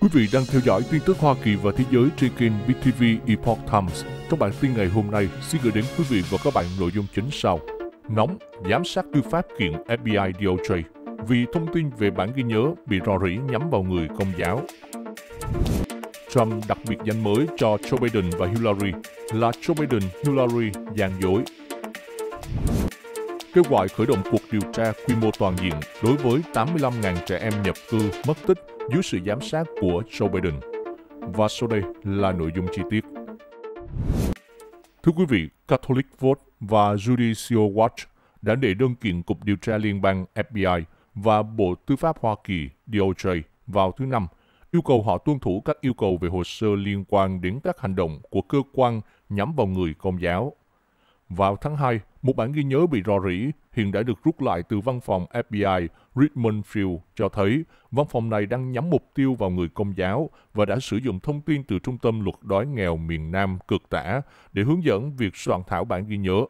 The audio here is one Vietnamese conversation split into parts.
Quý vị đang theo dõi tin tức Hoa Kỳ và thế giới trên kênh BTV Epoch Times. Trong bản tin ngày hôm nay, xin gửi đến quý vị và các bạn nội dung chính sau. Nóng, giám sát tư pháp kiện FBI DOJ vì thông tin về bản ghi nhớ bị rò rỉ nhắm vào người công giáo. Trump đặc biệt danh mới cho Joe Biden và Hillary là Joe Biden, Hillary gian dối. Kêu gọi khởi động cuộc điều tra quy mô toàn diện đối với 85.000 trẻ em nhập cư mất tích dưới sự giám sát của Joe Biden. Và sau đây là nội dung chi tiết. Thưa quý vị, Catholic Vote và Judicial Watch đã đệ đơn kiện Cục Điều tra Liên bang FBI và Bộ Tư pháp Hoa Kỳ DOJ vào thứ Năm, yêu cầu họ tuân thủ các yêu cầu về hồ sơ liên quan đến các hành động của cơ quan nhắm vào người công giáo vào tháng 2, một bản ghi nhớ bị rò rỉ hiện đã được rút lại từ văn phòng FBI Richmond Field cho thấy văn phòng này đang nhắm mục tiêu vào người công giáo và đã sử dụng thông tin từ Trung tâm Luật Đói Nghèo miền Nam cực tả để hướng dẫn việc soạn thảo bản ghi nhớ.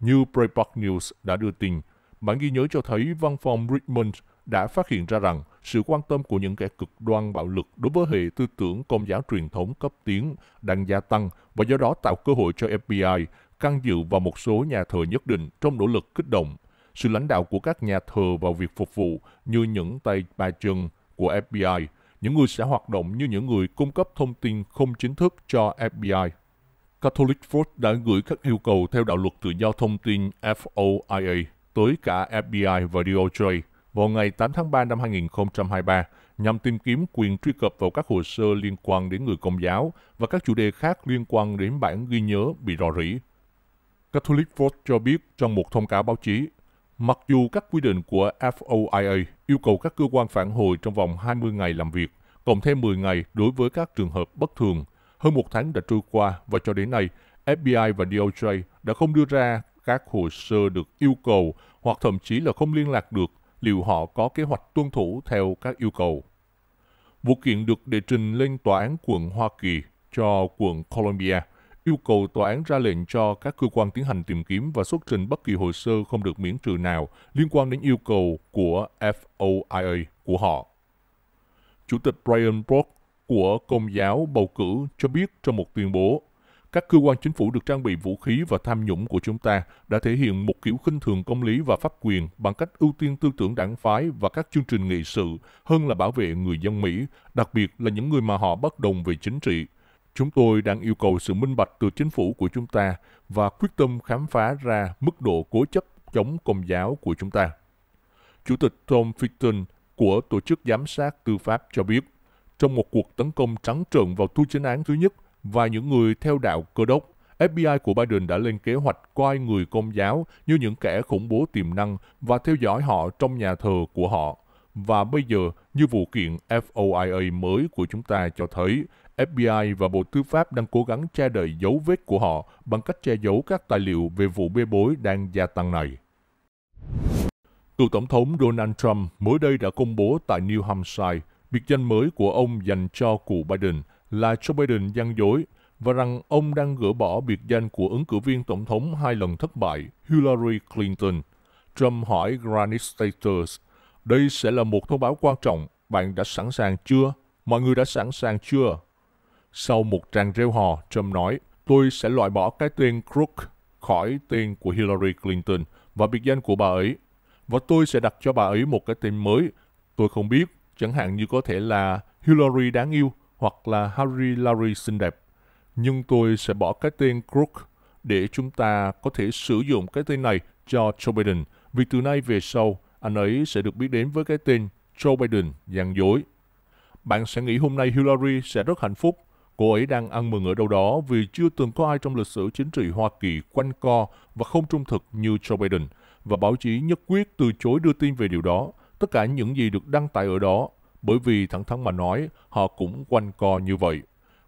Như Breitbart News đã đưa tin, bản ghi nhớ cho thấy văn phòng Richmond đã phát hiện ra rằng sự quan tâm của những kẻ cực đoan bạo lực đối với hệ tư tưởng công giáo truyền thống cấp tiến đang gia tăng và do đó tạo cơ hội cho FBI căn dự vào một số nhà thờ nhất định trong nỗ lực kích động sự lãnh đạo của các nhà thờ vào việc phục vụ như những tay ba chân của FBI, những người sẽ hoạt động như những người cung cấp thông tin không chính thức cho FBI. Catholic Ford đã gửi các yêu cầu theo đạo luật tự do thông tin FOIA tới cả FBI và DOJ vào ngày 8 tháng 3 năm 2023 nhằm tìm kiếm quyền truy cập vào các hồ sơ liên quan đến người Công giáo và các chủ đề khác liên quan đến bản ghi nhớ bị rò rỉ. Catholic Vote cho biết trong một thông cáo báo chí, mặc dù các quy định của FOIA yêu cầu các cơ quan phản hồi trong vòng 20 ngày làm việc, cộng thêm 10 ngày đối với các trường hợp bất thường, hơn một tháng đã trôi qua và cho đến nay, FBI và DOJ đã không đưa ra các hồ sơ được yêu cầu hoặc thậm chí là không liên lạc được liệu họ có kế hoạch tuân thủ theo các yêu cầu. Vụ kiện được đệ trình lên tòa án quận Hoa Kỳ cho quận Columbia – yêu cầu tòa án ra lệnh cho các cơ quan tiến hành tìm kiếm và xuất trình bất kỳ hồ sơ không được miễn trừ nào liên quan đến yêu cầu của FOIA của họ. Chủ tịch Brian Brock của Công giáo bầu cử cho biết trong một tuyên bố, các cơ quan chính phủ được trang bị vũ khí và tham nhũng của chúng ta đã thể hiện một kiểu khinh thường công lý và pháp quyền bằng cách ưu tiên tư tưởng đảng phái và các chương trình nghị sự hơn là bảo vệ người dân Mỹ, đặc biệt là những người mà họ bất đồng về chính trị. Chúng tôi đang yêu cầu sự minh bạch từ chính phủ của chúng ta và quyết tâm khám phá ra mức độ cố chấp chống công giáo của chúng ta. Chủ tịch Tom Fitton của Tổ chức Giám sát Tư pháp cho biết, trong một cuộc tấn công trắng trợn vào thu chính án thứ nhất và những người theo đạo cơ đốc, FBI của Biden đã lên kế hoạch coi người công giáo như những kẻ khủng bố tiềm năng và theo dõi họ trong nhà thờ của họ. Và bây giờ, như vụ kiện FOIA mới của chúng ta cho thấy, FBI và Bộ Tư pháp đang cố gắng che đậy dấu vết của họ bằng cách che giấu các tài liệu về vụ bê bối đang gia tăng này. Cựu Tổng thống Donald Trump mới đây đã công bố tại New Hampshire biệt danh mới của ông dành cho cụ Biden là Joe Biden gian dối và rằng ông đang gỡ bỏ biệt danh của ứng cử viên tổng thống hai lần thất bại Hillary Clinton. Trump hỏi Granite Staters đây sẽ là một thông báo quan trọng. Bạn đã sẵn sàng chưa? Mọi người đã sẵn sàng chưa? Sau một tràng reo hò, Trump nói, tôi sẽ loại bỏ cái tên Crook khỏi tên của Hillary Clinton và biệt danh của bà ấy. Và tôi sẽ đặt cho bà ấy một cái tên mới. Tôi không biết, chẳng hạn như có thể là Hillary đáng yêu hoặc là Harry Larry xinh đẹp. Nhưng tôi sẽ bỏ cái tên Crook để chúng ta có thể sử dụng cái tên này cho Joe Biden. Vì từ nay về sau, anh ấy sẽ được biết đến với cái tên Joe Biden gian dối. Bạn sẽ nghĩ hôm nay Hillary sẽ rất hạnh phúc, cô ấy đang ăn mừng ở đâu đó vì chưa từng có ai trong lịch sử chính trị Hoa Kỳ quanh co và không trung thực như Joe Biden, và báo chí nhất quyết từ chối đưa tin về điều đó. Tất cả những gì được đăng tải ở đó, bởi vì thẳng thắn mà nói, họ cũng quanh co như vậy.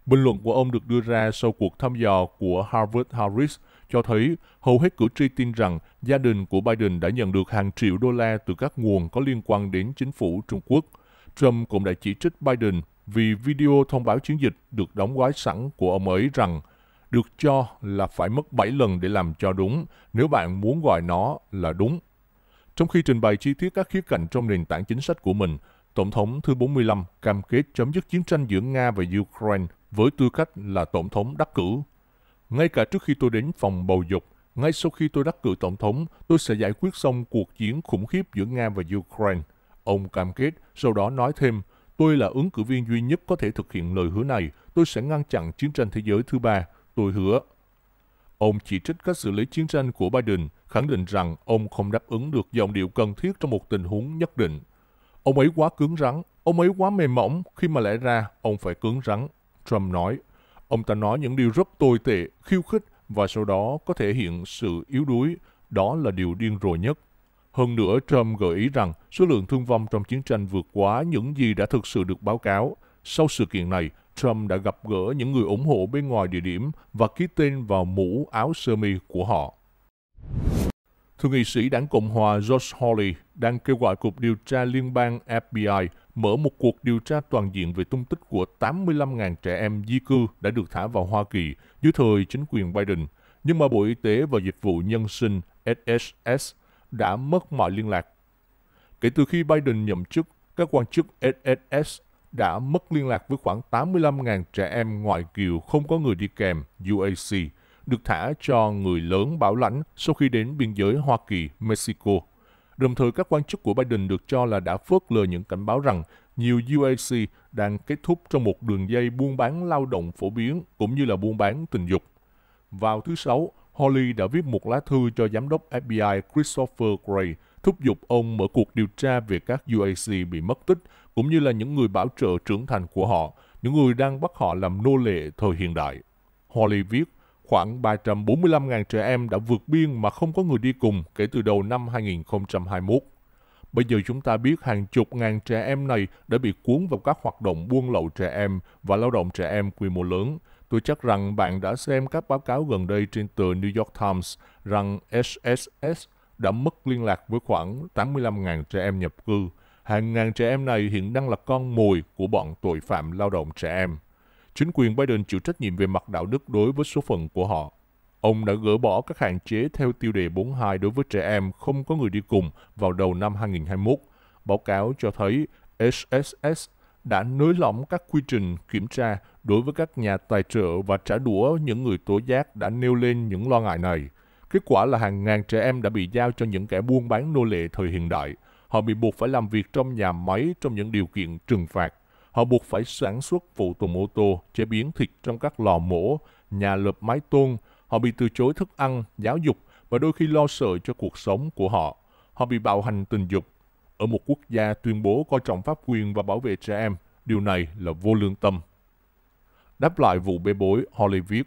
Bình luận của ông được đưa ra sau cuộc thăm dò của Harvard Harris cho thấy hầu hết cử tri tin rằng gia đình của Biden đã nhận được hàng triệu đô la từ các nguồn có liên quan đến chính phủ Trung Quốc. Trump cũng đã chỉ trích Biden vì video thông báo chiến dịch được đóng gói sẵn của ông ấy rằng được cho là phải mất 7 lần để làm cho đúng nếu bạn muốn gọi nó là đúng. Trong khi trình bày chi tiết các khía cạnh trong nền tảng chính sách của mình, Tổng thống thứ 45 cam kết chấm dứt chiến tranh giữa Nga và Ukraine với tư cách là tổng thống đắc cử. Ngay cả trước khi tôi đến phòng bầu dục, ngay sau khi tôi đắc cử tổng thống, tôi sẽ giải quyết xong cuộc chiến khủng khiếp giữa Nga và Ukraine. Ông cam kết, sau đó nói thêm, tôi là ứng cử viên duy nhất có thể thực hiện lời hứa này, tôi sẽ ngăn chặn chiến tranh thế giới thứ ba, tôi hứa. Ông chỉ trích cách xử lý chiến tranh của Biden, khẳng định rằng ông không đáp ứng được dòng điệu cần thiết trong một tình huống nhất định. Ông ấy quá cứng rắn, ông ấy quá mềm mỏng, khi mà lẽ ra ông phải cứng rắn. Trump nói, ông ta nói những điều rất tồi tệ, khiêu khích và sau đó có thể hiện sự yếu đuối. Đó là điều điên rồ nhất. Hơn nữa, Trump gợi ý rằng số lượng thương vong trong chiến tranh vượt quá những gì đã thực sự được báo cáo. Sau sự kiện này, Trump đã gặp gỡ những người ủng hộ bên ngoài địa điểm và ký tên vào mũ áo sơ mi của họ. Thượng nghị sĩ đảng Cộng hòa Josh Hawley đang kêu gọi Cục Điều tra Liên bang FBI mở một cuộc điều tra toàn diện về tung tích của 85.000 trẻ em di cư đã được thả vào Hoa Kỳ dưới thời chính quyền Biden. Nhưng mà Bộ Y tế và Dịch vụ Nhân sinh SSS đã mất mọi liên lạc. Kể từ khi Biden nhậm chức, các quan chức SSS đã mất liên lạc với khoảng 85.000 trẻ em ngoại kiều không có người đi kèm UAC được thả cho người lớn bảo lãnh sau khi đến biên giới Hoa Kỳ, Mexico. Đồng thời, các quan chức của Biden được cho là đã phớt lờ những cảnh báo rằng nhiều UAC đang kết thúc trong một đường dây buôn bán lao động phổ biến cũng như là buôn bán tình dục. Vào thứ Sáu, Holly đã viết một lá thư cho giám đốc FBI Christopher Gray thúc giục ông mở cuộc điều tra về các UAC bị mất tích cũng như là những người bảo trợ trưởng thành của họ, những người đang bắt họ làm nô lệ thời hiện đại. Holly viết, khoảng 345.000 trẻ em đã vượt biên mà không có người đi cùng kể từ đầu năm 2021. Bây giờ chúng ta biết hàng chục ngàn trẻ em này đã bị cuốn vào các hoạt động buôn lậu trẻ em và lao động trẻ em quy mô lớn. Tôi chắc rằng bạn đã xem các báo cáo gần đây trên tờ New York Times rằng SSS đã mất liên lạc với khoảng 85.000 trẻ em nhập cư. Hàng ngàn trẻ em này hiện đang là con mồi của bọn tội phạm lao động trẻ em. Chính quyền Biden chịu trách nhiệm về mặt đạo đức đối với số phận của họ. Ông đã gỡ bỏ các hạn chế theo tiêu đề 42 đối với trẻ em không có người đi cùng vào đầu năm 2021. Báo cáo cho thấy HSS đã nới lỏng các quy trình kiểm tra đối với các nhà tài trợ và trả đũa những người tố giác đã nêu lên những lo ngại này. Kết quả là hàng ngàn trẻ em đã bị giao cho những kẻ buôn bán nô lệ thời hiện đại. Họ bị buộc phải làm việc trong nhà máy trong những điều kiện trừng phạt. Họ buộc phải sản xuất phụ tùng ô tô, chế biến thịt trong các lò mổ, nhà lợp mái tôn. Họ bị từ chối thức ăn, giáo dục và đôi khi lo sợ cho cuộc sống của họ. Họ bị bạo hành tình dục. Ở một quốc gia tuyên bố coi trọng pháp quyền và bảo vệ trẻ em, điều này là vô lương tâm. Đáp lại vụ bê bối, Holly viết,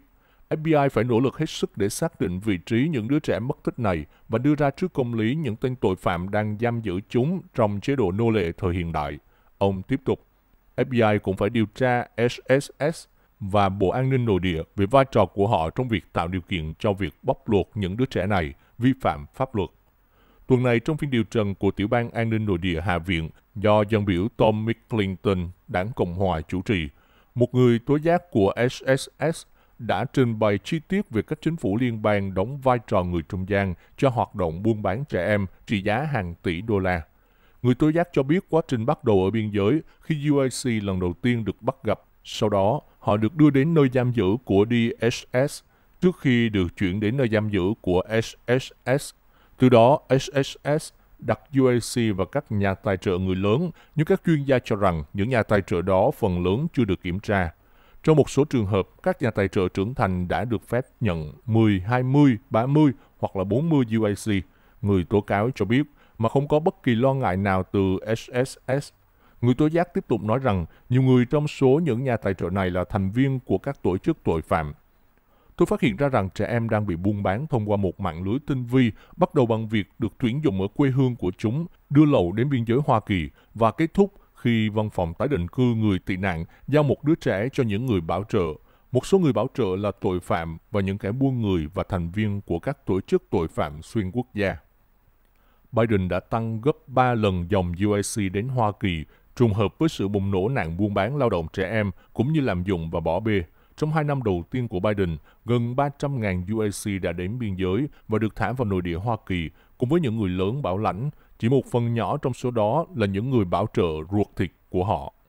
FBI phải nỗ lực hết sức để xác định vị trí những đứa trẻ mất tích này và đưa ra trước công lý những tên tội phạm đang giam giữ chúng trong chế độ nô lệ thời hiện đại. Ông tiếp tục. FBI cũng phải điều tra SSS và Bộ An ninh Nội địa về vai trò của họ trong việc tạo điều kiện cho việc bóc lột những đứa trẻ này vi phạm pháp luật. Tuần này, trong phiên điều trần của Tiểu ban An ninh Nội địa Hạ viện do dân biểu Tom McClinton, đảng Cộng hòa chủ trì, một người tố giác của SSS đã trình bày chi tiết về cách chính phủ liên bang đóng vai trò người trung gian cho hoạt động buôn bán trẻ em trị giá hàng tỷ đô la. Người tố giác cho biết quá trình bắt đầu ở biên giới khi UAC lần đầu tiên được bắt gặp. Sau đó, họ được đưa đến nơi giam giữ của DSS trước khi được chuyển đến nơi giam giữ của SSS. Từ đó, SSS đặt UAC và các nhà tài trợ người lớn, nhưng các chuyên gia cho rằng những nhà tài trợ đó phần lớn chưa được kiểm tra. Trong một số trường hợp, các nhà tài trợ trưởng thành đã được phép nhận 10, 20, 30 hoặc là 40 UAC. Người tố cáo cho biết mà không có bất kỳ lo ngại nào từ SSS. Người tố giác tiếp tục nói rằng nhiều người trong số những nhà tài trợ này là thành viên của các tổ chức tội phạm. Tôi phát hiện ra rằng trẻ em đang bị buôn bán thông qua một mạng lưới tinh vi, bắt đầu bằng việc được tuyển dụng ở quê hương của chúng, đưa lậu đến biên giới Hoa Kỳ và kết thúc khi văn phòng tái định cư người tị nạn giao một đứa trẻ cho những người bảo trợ. Một số người bảo trợ là tội phạm và những kẻ buôn người và thành viên của các tổ chức tội phạm xuyên quốc gia. Biden đã tăng gấp 3 lần dòng UAC đến Hoa Kỳ, trùng hợp với sự bùng nổ nạn buôn bán lao động trẻ em cũng như làm dụng và bỏ bê. Trong hai năm đầu tiên của Biden, gần 300.000 UAC đã đến biên giới và được thả vào nội địa Hoa Kỳ, cùng với những người lớn bảo lãnh, chỉ một phần nhỏ trong số đó là những người bảo trợ ruột thịt của họ.